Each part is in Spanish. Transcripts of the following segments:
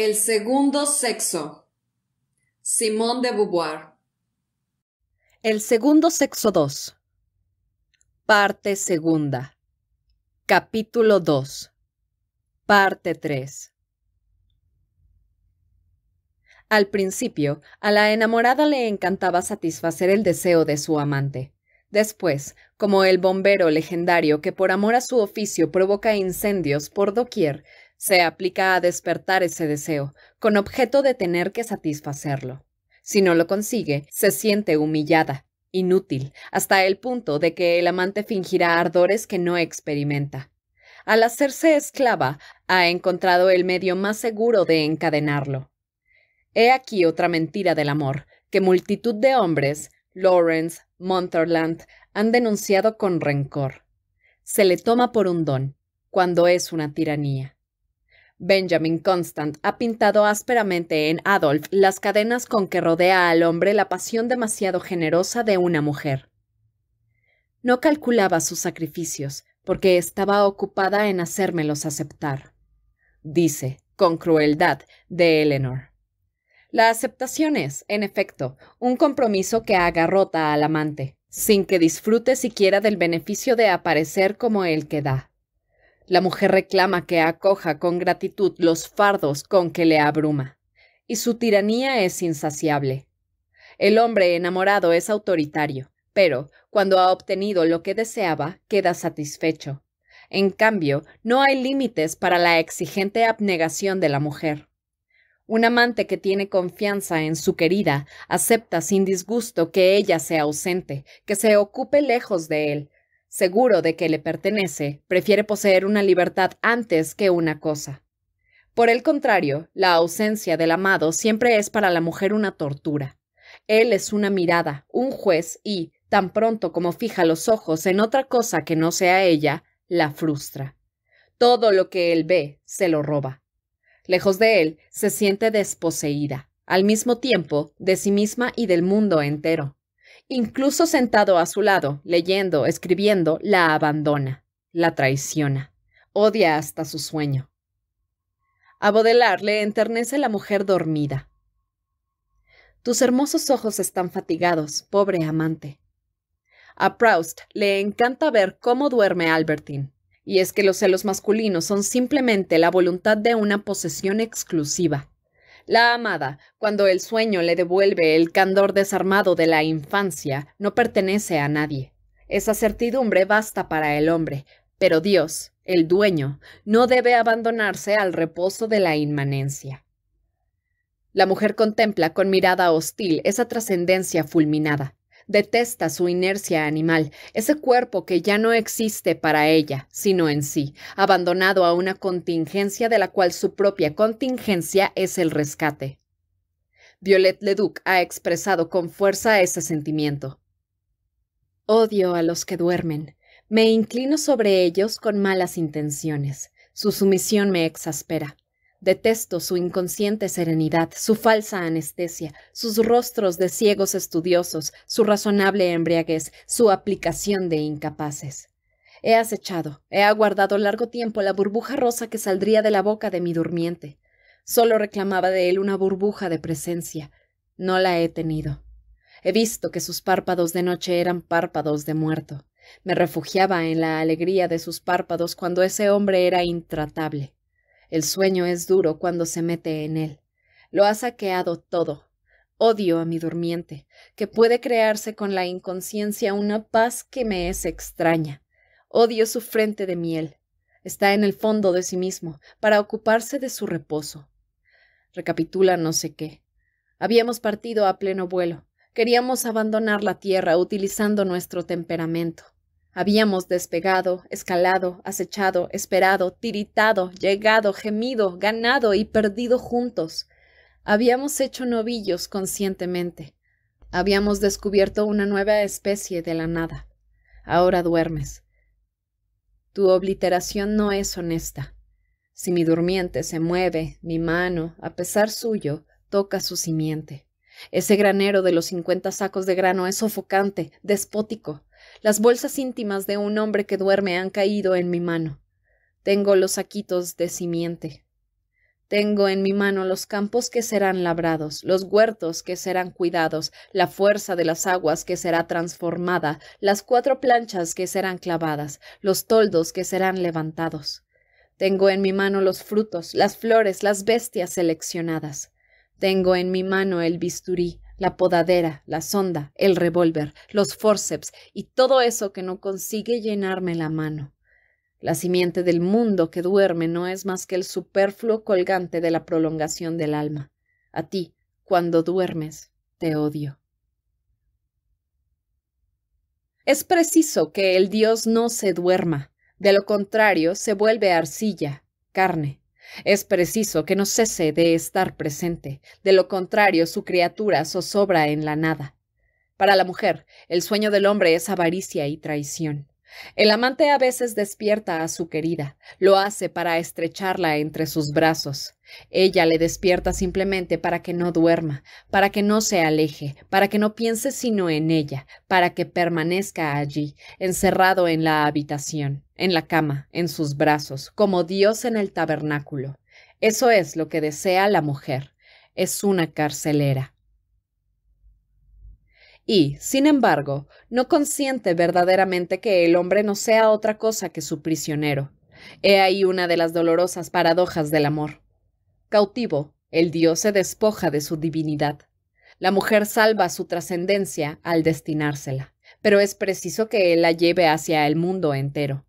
El segundo sexo. Simón de Beauvoir. El segundo sexo 2. Parte segunda. Capítulo 2. Parte 3. Al principio, a la enamorada le encantaba satisfacer el deseo de su amante. Después, como el bombero legendario que por amor a su oficio provoca incendios por doquier, se aplica a despertar ese deseo, con objeto de tener que satisfacerlo. Si no lo consigue, se siente humillada, inútil, hasta el punto de que el amante fingirá ardores que no experimenta. Al hacerse esclava, ha encontrado el medio más seguro de encadenarlo. He aquí otra mentira del amor, que multitud de hombres, Lawrence, Monterland, han denunciado con rencor. Se le toma por un don, cuando es una tiranía. Benjamin Constant ha pintado ásperamente en Adolf las cadenas con que rodea al hombre la pasión demasiado generosa de una mujer. No calculaba sus sacrificios, porque estaba ocupada en hacérmelos aceptar. Dice, con crueldad, de Eleanor. La aceptación es, en efecto, un compromiso que agarrota al amante, sin que disfrute siquiera del beneficio de aparecer como el que da. La mujer reclama que acoja con gratitud los fardos con que le abruma, y su tiranía es insaciable. El hombre enamorado es autoritario, pero cuando ha obtenido lo que deseaba, queda satisfecho. En cambio, no hay límites para la exigente abnegación de la mujer. Un amante que tiene confianza en su querida acepta sin disgusto que ella sea ausente, que se ocupe lejos de él, seguro de que le pertenece, prefiere poseer una libertad antes que una cosa. Por el contrario, la ausencia del amado siempre es para la mujer una tortura. Él es una mirada, un juez y, tan pronto como fija los ojos en otra cosa que no sea ella, la frustra. Todo lo que él ve se lo roba. Lejos de él, se siente desposeída, al mismo tiempo, de sí misma y del mundo entero. Incluso sentado a su lado, leyendo, escribiendo, la abandona, la traiciona, odia hasta su sueño. A Baudelaire le enternece la mujer dormida. Tus hermosos ojos están fatigados, pobre amante. A Proust le encanta ver cómo duerme Albertine, y es que los celos masculinos son simplemente la voluntad de una posesión exclusiva, la amada, cuando el sueño le devuelve el candor desarmado de la infancia, no pertenece a nadie. Esa certidumbre basta para el hombre, pero Dios, el dueño, no debe abandonarse al reposo de la inmanencia. La mujer contempla con mirada hostil esa trascendencia fulminada. Detesta su inercia animal, ese cuerpo que ya no existe para ella, sino en sí, abandonado a una contingencia de la cual su propia contingencia es el rescate. Violet Leduc ha expresado con fuerza ese sentimiento. Odio a los que duermen. Me inclino sobre ellos con malas intenciones. Su sumisión me exaspera. Detesto su inconsciente serenidad, su falsa anestesia, sus rostros de ciegos estudiosos, su razonable embriaguez, su aplicación de incapaces. He acechado, he aguardado largo tiempo la burbuja rosa que saldría de la boca de mi durmiente. Solo reclamaba de él una burbuja de presencia. No la he tenido. He visto que sus párpados de noche eran párpados de muerto. Me refugiaba en la alegría de sus párpados cuando ese hombre era intratable. El sueño es duro cuando se mete en él. Lo ha saqueado todo. Odio a mi durmiente, que puede crearse con la inconsciencia una paz que me es extraña. Odio su frente de miel. Está en el fondo de sí mismo, para ocuparse de su reposo. Recapitula no sé qué. Habíamos partido a pleno vuelo. Queríamos abandonar la tierra utilizando nuestro temperamento. Habíamos despegado, escalado, acechado, esperado, tiritado, llegado, gemido, ganado y perdido juntos. Habíamos hecho novillos conscientemente. Habíamos descubierto una nueva especie de la nada. Ahora duermes. Tu obliteración no es honesta. Si mi durmiente se mueve, mi mano, a pesar suyo, toca su simiente. Ese granero de los cincuenta sacos de grano es sofocante, despótico. Las bolsas íntimas de un hombre que duerme han caído en mi mano. Tengo los saquitos de simiente. Tengo en mi mano los campos que serán labrados, los huertos que serán cuidados, la fuerza de las aguas que será transformada, las cuatro planchas que serán clavadas, los toldos que serán levantados. Tengo en mi mano los frutos, las flores, las bestias seleccionadas. Tengo en mi mano el bisturí, la podadera, la sonda, el revólver, los forceps y todo eso que no consigue llenarme la mano. La simiente del mundo que duerme no es más que el superfluo colgante de la prolongación del alma. A ti, cuando duermes, te odio. Es preciso que el Dios no se duerma, de lo contrario se vuelve arcilla, carne, es preciso que no cese de estar presente, de lo contrario su criatura zozobra en la nada. Para la mujer, el sueño del hombre es avaricia y traición. El amante a veces despierta a su querida, lo hace para estrecharla entre sus brazos. Ella le despierta simplemente para que no duerma, para que no se aleje, para que no piense sino en ella, para que permanezca allí, encerrado en la habitación, en la cama, en sus brazos, como Dios en el tabernáculo. Eso es lo que desea la mujer. Es una carcelera y, sin embargo, no consiente verdaderamente que el hombre no sea otra cosa que su prisionero. He ahí una de las dolorosas paradojas del amor. Cautivo, el dios se despoja de su divinidad. La mujer salva su trascendencia al destinársela, pero es preciso que él la lleve hacia el mundo entero.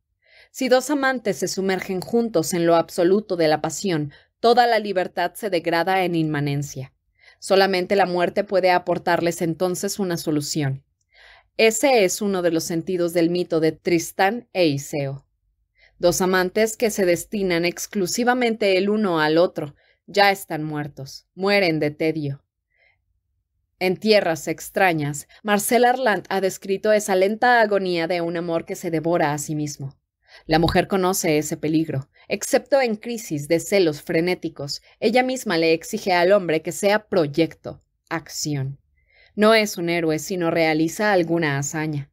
Si dos amantes se sumergen juntos en lo absoluto de la pasión, toda la libertad se degrada en inmanencia. Solamente la muerte puede aportarles entonces una solución. Ese es uno de los sentidos del mito de Tristán e Iseo. Dos amantes que se destinan exclusivamente el uno al otro, ya están muertos, mueren de tedio. En tierras extrañas, Marcel Arland ha descrito esa lenta agonía de un amor que se devora a sí mismo. La mujer conoce ese peligro. Excepto en crisis de celos frenéticos, ella misma le exige al hombre que sea proyecto, acción. No es un héroe sino realiza alguna hazaña.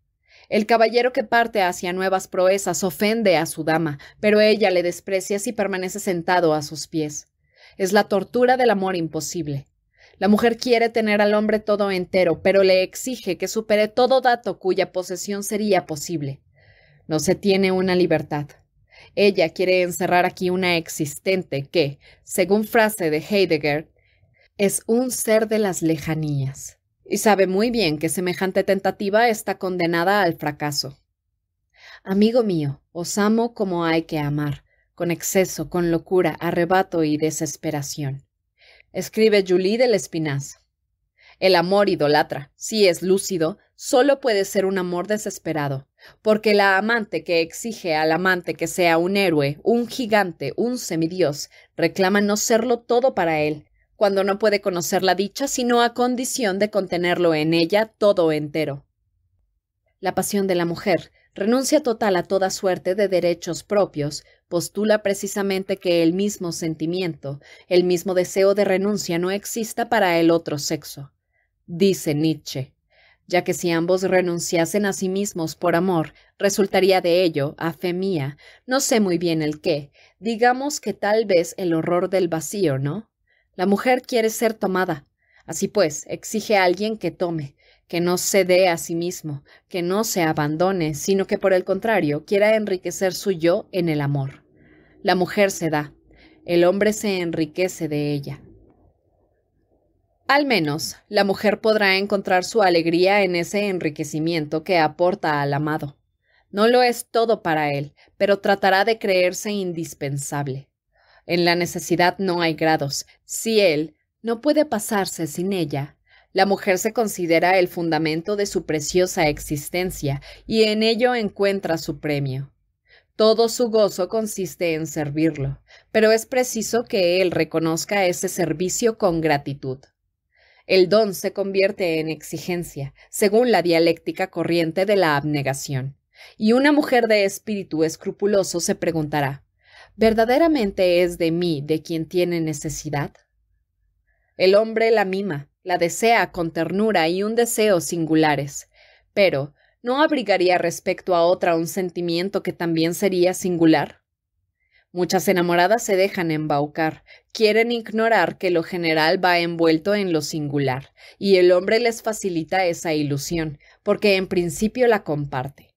El caballero que parte hacia nuevas proezas ofende a su dama, pero ella le desprecia si permanece sentado a sus pies. Es la tortura del amor imposible. La mujer quiere tener al hombre todo entero, pero le exige que supere todo dato cuya posesión sería posible. No se tiene una libertad. Ella quiere encerrar aquí una existente que, según frase de Heidegger, es un ser de las lejanías, y sabe muy bien que semejante tentativa está condenada al fracaso. Amigo mío, os amo como hay que amar, con exceso, con locura, arrebato y desesperación. Escribe Julie del Espinaz. El amor idolatra, si es lúcido, solo puede ser un amor desesperado, porque la amante que exige al amante que sea un héroe, un gigante, un semidios, reclama no serlo todo para él, cuando no puede conocer la dicha sino a condición de contenerlo en ella todo entero. La pasión de la mujer renuncia total a toda suerte de derechos propios, postula precisamente que el mismo sentimiento, el mismo deseo de renuncia no exista para el otro sexo dice Nietzsche, ya que si ambos renunciasen a sí mismos por amor, resultaría de ello, a fe mía, no sé muy bien el qué, digamos que tal vez el horror del vacío, ¿no? La mujer quiere ser tomada. Así pues, exige a alguien que tome, que no se dé a sí mismo, que no se abandone, sino que por el contrario quiera enriquecer su yo en el amor. La mujer se da, el hombre se enriquece de ella. Al menos, la mujer podrá encontrar su alegría en ese enriquecimiento que aporta al amado. No lo es todo para él, pero tratará de creerse indispensable. En la necesidad no hay grados. Si él no puede pasarse sin ella, la mujer se considera el fundamento de su preciosa existencia y en ello encuentra su premio. Todo su gozo consiste en servirlo, pero es preciso que él reconozca ese servicio con gratitud. El don se convierte en exigencia, según la dialéctica corriente de la abnegación. Y una mujer de espíritu escrupuloso se preguntará, ¿verdaderamente es de mí de quien tiene necesidad? El hombre la mima, la desea con ternura y un deseo singulares, pero ¿no abrigaría respecto a otra un sentimiento que también sería singular? Muchas enamoradas se dejan embaucar, quieren ignorar que lo general va envuelto en lo singular, y el hombre les facilita esa ilusión, porque en principio la comparte.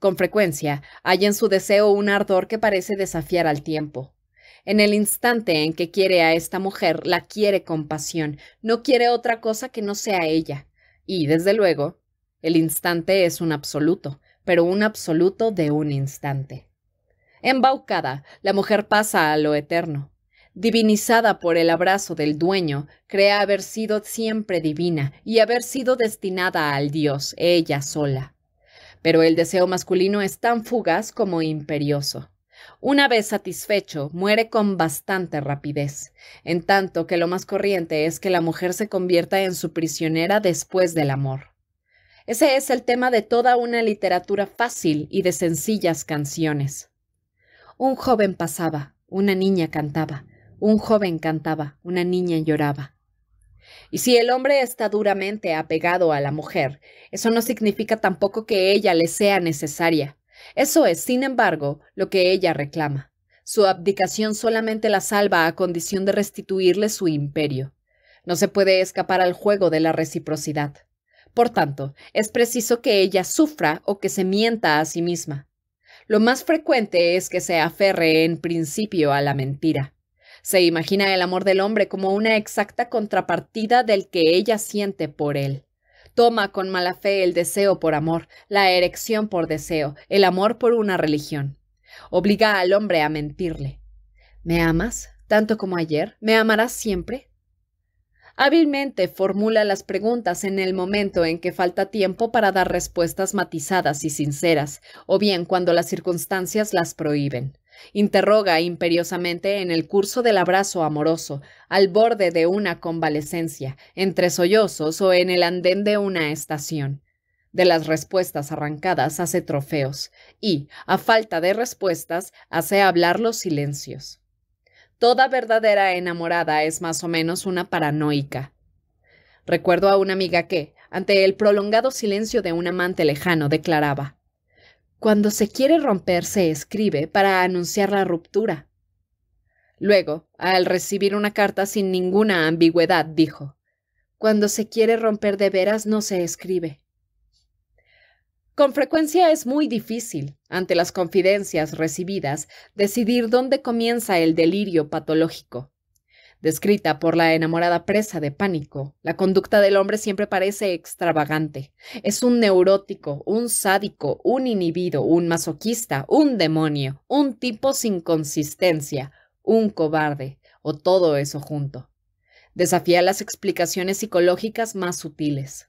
Con frecuencia, hay en su deseo un ardor que parece desafiar al tiempo. En el instante en que quiere a esta mujer, la quiere con pasión, no quiere otra cosa que no sea ella. Y, desde luego, el instante es un absoluto, pero un absoluto de un instante. Embaucada, la mujer pasa a lo eterno. Divinizada por el abrazo del dueño, crea haber sido siempre divina y haber sido destinada al Dios, ella sola. Pero el deseo masculino es tan fugaz como imperioso. Una vez satisfecho, muere con bastante rapidez, en tanto que lo más corriente es que la mujer se convierta en su prisionera después del amor. Ese es el tema de toda una literatura fácil y de sencillas canciones. Un joven pasaba, una niña cantaba, un joven cantaba, una niña lloraba. Y si el hombre está duramente apegado a la mujer, eso no significa tampoco que ella le sea necesaria. Eso es, sin embargo, lo que ella reclama. Su abdicación solamente la salva a condición de restituirle su imperio. No se puede escapar al juego de la reciprocidad. Por tanto, es preciso que ella sufra o que se mienta a sí misma. Lo más frecuente es que se aferre en principio a la mentira. Se imagina el amor del hombre como una exacta contrapartida del que ella siente por él. Toma con mala fe el deseo por amor, la erección por deseo, el amor por una religión. Obliga al hombre a mentirle. ¿Me amas tanto como ayer? ¿Me amarás siempre? Hábilmente formula las preguntas en el momento en que falta tiempo para dar respuestas matizadas y sinceras, o bien cuando las circunstancias las prohíben. Interroga imperiosamente en el curso del abrazo amoroso, al borde de una convalecencia, entre sollozos o en el andén de una estación. De las respuestas arrancadas hace trofeos y, a falta de respuestas, hace hablar los silencios. Toda verdadera enamorada es más o menos una paranoica. Recuerdo a una amiga que, ante el prolongado silencio de un amante lejano, declaraba, Cuando se quiere romper se escribe para anunciar la ruptura. Luego, al recibir una carta sin ninguna ambigüedad, dijo, Cuando se quiere romper de veras no se escribe. Con frecuencia es muy difícil, ante las confidencias recibidas, decidir dónde comienza el delirio patológico. Descrita por la enamorada presa de pánico, la conducta del hombre siempre parece extravagante. Es un neurótico, un sádico, un inhibido, un masoquista, un demonio, un tipo sin consistencia, un cobarde, o todo eso junto. Desafía las explicaciones psicológicas más sutiles.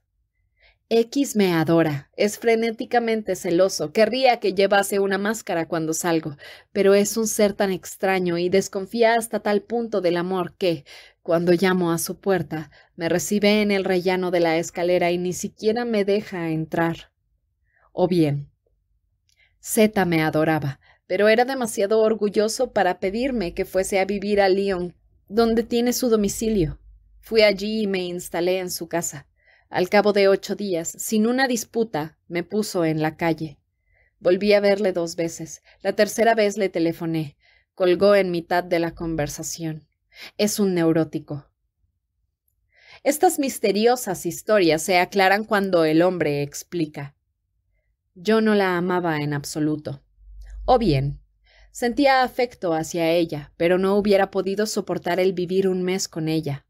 X me adora, es frenéticamente celoso, querría que llevase una máscara cuando salgo, pero es un ser tan extraño y desconfía hasta tal punto del amor que, cuando llamo a su puerta, me recibe en el rellano de la escalera y ni siquiera me deja entrar. O bien, Z me adoraba, pero era demasiado orgulloso para pedirme que fuese a vivir a Lyon, donde tiene su domicilio. Fui allí y me instalé en su casa. Al cabo de ocho días, sin una disputa, me puso en la calle. Volví a verle dos veces. La tercera vez le telefoné. Colgó en mitad de la conversación. Es un neurótico. Estas misteriosas historias se aclaran cuando el hombre explica. Yo no la amaba en absoluto. O bien, sentía afecto hacia ella, pero no hubiera podido soportar el vivir un mes con ella.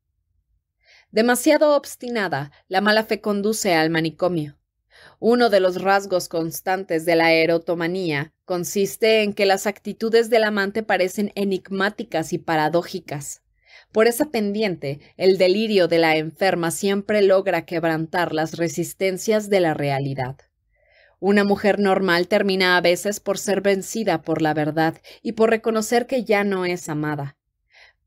Demasiado obstinada, la mala fe conduce al manicomio. Uno de los rasgos constantes de la erotomanía consiste en que las actitudes del amante parecen enigmáticas y paradójicas. Por esa pendiente, el delirio de la enferma siempre logra quebrantar las resistencias de la realidad. Una mujer normal termina a veces por ser vencida por la verdad y por reconocer que ya no es amada,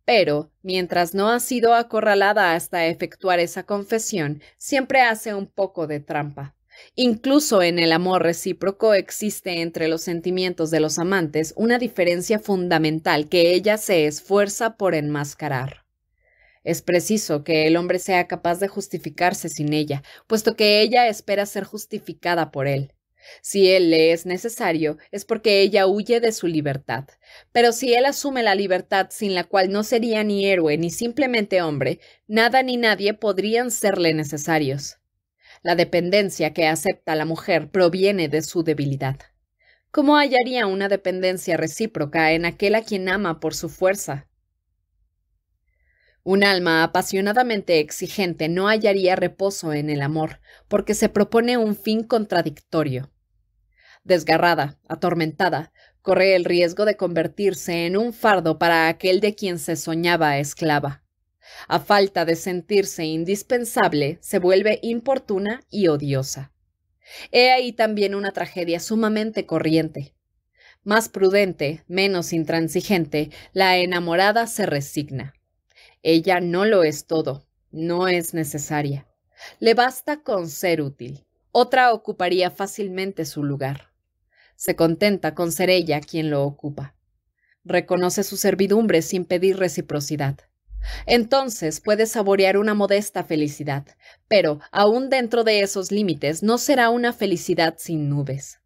pero, mientras no ha sido acorralada hasta efectuar esa confesión, siempre hace un poco de trampa. Incluso en el amor recíproco existe entre los sentimientos de los amantes una diferencia fundamental que ella se esfuerza por enmascarar. Es preciso que el hombre sea capaz de justificarse sin ella, puesto que ella espera ser justificada por él. Si él le es necesario, es porque ella huye de su libertad. Pero si él asume la libertad sin la cual no sería ni héroe ni simplemente hombre, nada ni nadie podrían serle necesarios. La dependencia que acepta la mujer proviene de su debilidad. ¿Cómo hallaría una dependencia recíproca en aquel a quien ama por su fuerza? Un alma apasionadamente exigente no hallaría reposo en el amor, porque se propone un fin contradictorio. Desgarrada, atormentada, corre el riesgo de convertirse en un fardo para aquel de quien se soñaba esclava. A falta de sentirse indispensable, se vuelve importuna y odiosa. He ahí también una tragedia sumamente corriente. Más prudente, menos intransigente, la enamorada se resigna. Ella no lo es todo, no es necesaria. Le basta con ser útil. Otra ocuparía fácilmente su lugar. Se contenta con ser ella quien lo ocupa. Reconoce su servidumbre sin pedir reciprocidad. Entonces puede saborear una modesta felicidad, pero aún dentro de esos límites no será una felicidad sin nubes.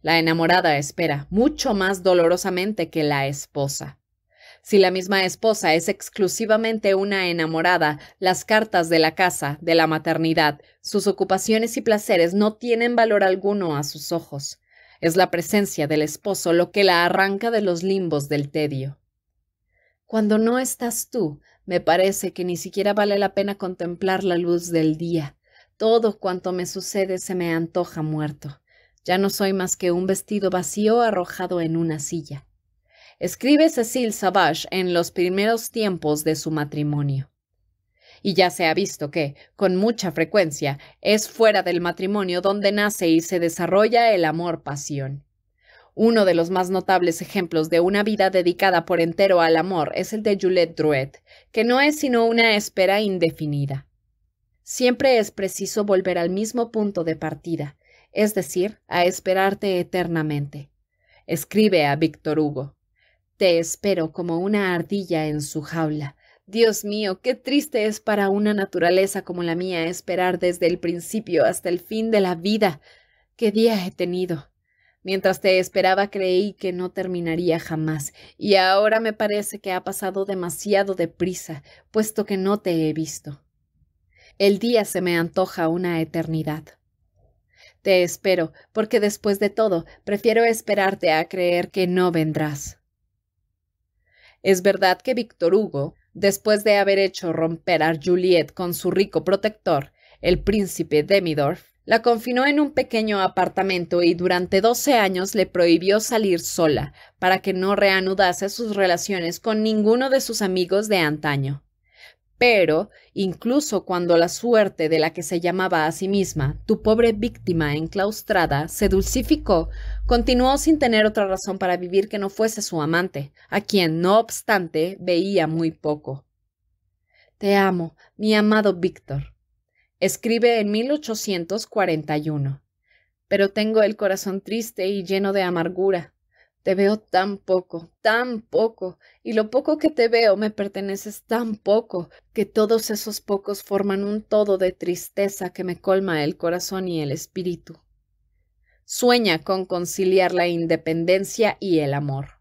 La enamorada espera mucho más dolorosamente que la esposa. Si la misma esposa es exclusivamente una enamorada, las cartas de la casa, de la maternidad, sus ocupaciones y placeres no tienen valor alguno a sus ojos. Es la presencia del esposo lo que la arranca de los limbos del tedio. Cuando no estás tú, me parece que ni siquiera vale la pena contemplar la luz del día. Todo cuanto me sucede se me antoja muerto. Ya no soy más que un vestido vacío arrojado en una silla escribe Cecil Savage en los primeros tiempos de su matrimonio. Y ya se ha visto que, con mucha frecuencia, es fuera del matrimonio donde nace y se desarrolla el amor-pasión. Uno de los más notables ejemplos de una vida dedicada por entero al amor es el de Juliette Drouet, que no es sino una espera indefinida. Siempre es preciso volver al mismo punto de partida, es decir, a esperarte eternamente. Escribe a Víctor Hugo. Te espero como una ardilla en su jaula. Dios mío, qué triste es para una naturaleza como la mía esperar desde el principio hasta el fin de la vida. ¿Qué día he tenido? Mientras te esperaba creí que no terminaría jamás, y ahora me parece que ha pasado demasiado deprisa, puesto que no te he visto. El día se me antoja una eternidad. Te espero, porque después de todo, prefiero esperarte a creer que no vendrás. Es verdad que Víctor Hugo, después de haber hecho romper a Juliet con su rico protector, el príncipe Demidorf, la confinó en un pequeño apartamento y durante 12 años le prohibió salir sola para que no reanudase sus relaciones con ninguno de sus amigos de antaño. Pero, incluso cuando la suerte de la que se llamaba a sí misma tu pobre víctima enclaustrada se dulcificó, continuó sin tener otra razón para vivir que no fuese su amante, a quien, no obstante, veía muy poco. Te amo, mi amado Víctor. Escribe en 1841. Pero tengo el corazón triste y lleno de amargura. Te veo tan poco, tan poco, y lo poco que te veo me perteneces tan poco, que todos esos pocos forman un todo de tristeza que me colma el corazón y el espíritu. Sueña con conciliar la independencia y el amor.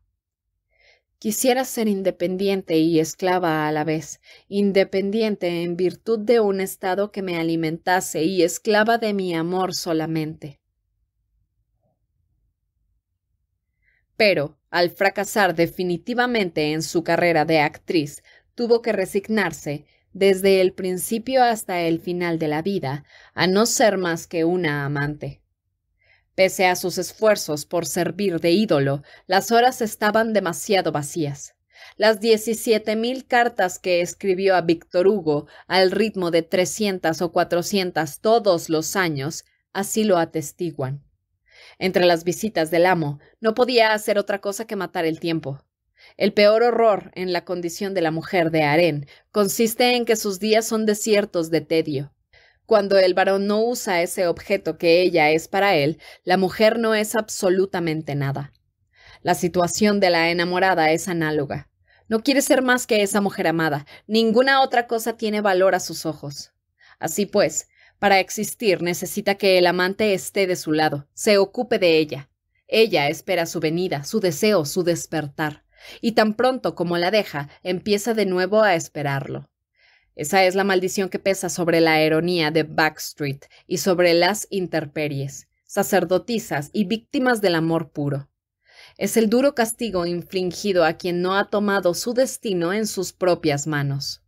Quisiera ser independiente y esclava a la vez, independiente en virtud de un estado que me alimentase y esclava de mi amor solamente. pero al fracasar definitivamente en su carrera de actriz, tuvo que resignarse, desde el principio hasta el final de la vida, a no ser más que una amante. Pese a sus esfuerzos por servir de ídolo, las horas estaban demasiado vacías. Las 17.000 cartas que escribió a Víctor Hugo al ritmo de 300 o 400 todos los años así lo atestiguan. Entre las visitas del amo, no podía hacer otra cosa que matar el tiempo. El peor horror en la condición de la mujer de Harén consiste en que sus días son desiertos de tedio. Cuando el varón no usa ese objeto que ella es para él, la mujer no es absolutamente nada. La situación de la enamorada es análoga. No quiere ser más que esa mujer amada. Ninguna otra cosa tiene valor a sus ojos. Así pues, para existir necesita que el amante esté de su lado, se ocupe de ella. Ella espera su venida, su deseo, su despertar, y tan pronto como la deja, empieza de nuevo a esperarlo. Esa es la maldición que pesa sobre la ironía de Backstreet y sobre las interperies, sacerdotisas y víctimas del amor puro. Es el duro castigo infligido a quien no ha tomado su destino en sus propias manos.